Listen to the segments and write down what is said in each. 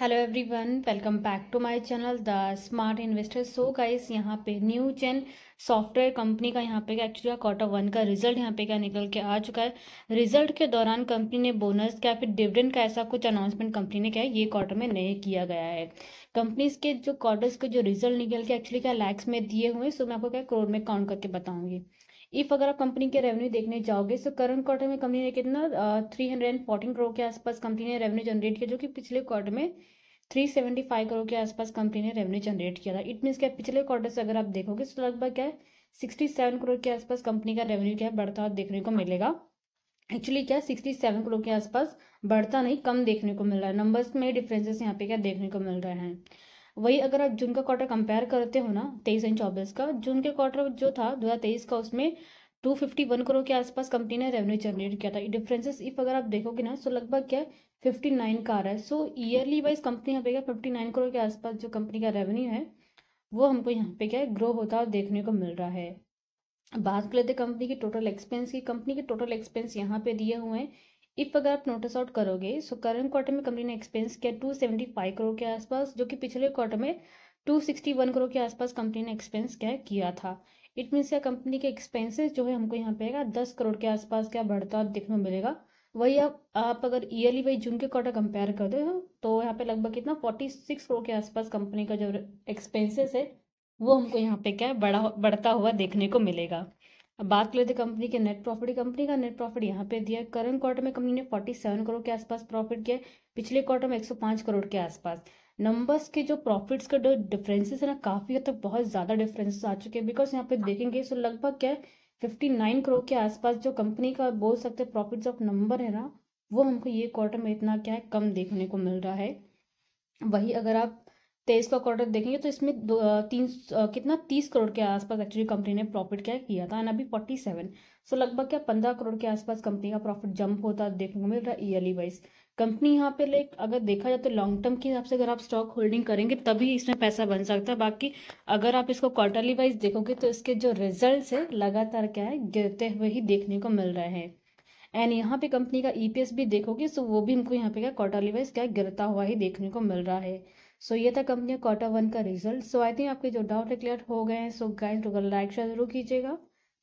hello everyone welcome back to my channel the smart investor so guys यहाँ पे new चैन software company का यहाँ पे का एक्चुअली क्वार्टर वन का रिजल्ट यहाँ पे क्या निकल के आ चुका है रिजल्ट के दौरान कंपनी ने बोनस क्या फिर डिविडेंड का ऐसा कुछ अनाउंसमेंट कंपनी ने क्या है ये क्वार्टर में नहीं किया गया है कंपनीज के जो क्वार्टर्स के जो रिजल्ट निकल के एक्चुअली क्या लैक्स में दिए हुए सो मैं आपको क्या करोड़ में काउंट करके बताऊँगी इफ अगर आप कंपनी के रेवेन्यू देखने जाओगे तो करंट क्वार्टर में कंपनी ने कितना three hundred and fourteen crore के आसपास कंपनी ने रेवेन्यू जनरेट किया जो कि पिछले क्वार्टर में थ्री सेवेंटी फाइव करोड़ के आसपास कंपनी ने रेवेन्यू जनरेट किया था इट मीन्स क्या पिछले क्वार्टर से अगर आप देखोगे तो लगभग क्या है सिक्सटी सेवन करोड़ के आसपास कंपनी का रेवेन्यू क्या है बढ़ता हुआ देखने को मिलेगा एक्चुअली क्या सिक्सटी सेवन करोड़ के आसपास बढ़ता नहीं कम देखने को मिल रहा है नंबर्स में डिफरेंसेस यहाँ पे क्या देखने को मिल रहे हैं वही अगर आप जून का क्वार्टर कंपेयर करते हो ना तेईस एंड चौबीस का जून के क्वार्टर जो था दो हज़ार तेईस का उसमें टू फिफ्टी वन करोड़ के आसपास कंपनी ने रेवेन्यू जनरेट किया था डिफरेंसेस इफ अगर आप देखोगे ना सो लगभग क्या फिफ्टी नाइन का आ रहा है सो ईयरली वाइज कंपनी यहाँ पे क्या फिफ्टी नाइन करोड़ के आसपास जो कंपनी का रेवेन्यू है वो हमको यहाँ पे क्या है ग्रो होता है और देखने को मिल रहा है बात कर लेते कंपनी के टोटल एक्सपेंस की कंपनी के टोटल एक्सपेंस यहाँ पे दिए हुए हैं इफ़ अगर आप नोटिस आउट करोगे सो करंट क्वार्टर में कंपनी ने एक्सपेंस किया टू सेवेंटी फाइव करोड़ के आसपास जो कि पिछले क्वार्टर में टू सिक्सटी वन करोड़ के आसपास कंपनी ने एक्सपेंस क्या किया था इट मीन्स क्या कंपनी के एक्सपेंसेस जो है हमको यहाँ पे आएगा दस करोड़ के आसपास क्या बढ़ता देखने को मिलेगा वही आप आप अगर ईयरली वही जून के क्वार्टर कंपेयर कर दो तो यहाँ पे लगभग कितना फोर्टी सिक्स करोड़ के आसपास कंपनी का जो एक्सपेंसेस है वो हमको यहाँ पे क्या बढ़ा बढ़ता हुआ देखने को मिलेगा अब बात कर लेते कंपनी के नेट प्रॉफिट कंपनी का नेट प्रॉफिट यहाँ पे दिया करंट क्वार्टर में कंपनी ने 47 करोड़ के आसपास प्रॉफिट किया पिछले क्वार्टर में 105 करोड़ के आसपास नंबर्स के जो प्रॉफिट्स का जो डिफरेंसेस है ना काफ़ी हद तक बहुत ज़्यादा डिफरेंसेस आ चुके हैं बिकॉज यहाँ पे देखेंगे सो लगभग क्या है फिफ्टी नाइन करोड़ के आसपास जो कंपनी का बोल सकते प्रॉफिट प्रॉफिट्स ऑफ नंबर है ना वो हमको ये क्वार्टर में इतना क्या है कम देखने को मिल रहा है वही अगर आप तेईस का क्वार्टर देखेंगे तो इसमें तीन कितना तीस करोड़ के आसपास एक्चुअली कंपनी ने प्रॉफिट क्या किया था एंड अभी फोर्टी सेवन सो लगभग क्या पंद्रह करोड़ के आसपास कंपनी का प्रॉफिट जंप होता देखने को मिल रहा है ईयरली वाइज कंपनी यहाँ पे लाइक अगर देखा जाए तो लॉन्ग टर्म के हिसाब से अगर आप स्टॉक होल्डिंग करेंगे तभी इसमें पैसा बन सकता है बाकी अगर आप इसको क्वार्टरली वाइज देखोगे तो इसके जो रिजल्ट है लगातार क्या है गिरते हुए ही देखने को मिल रहे हैं एंड यहाँ पे कंपनी का ईपीएस e भी देखोगे सो वो भी हमको यहाँ पे क्या क्वार्टरली वाइज क्या गिरता हुआ ही देखने को मिल रहा है सो ये था कंपनी क्वार्टर वन का रिजल्ट सो आई थिंक आपके जो डाउट है क्लियर हो गए हैं सो गाइड लाइक शेयर जरूर कीजिएगा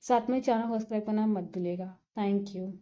साथ में चैनल को सब्सक्राइब करना मत भूलिएगा थैंक यू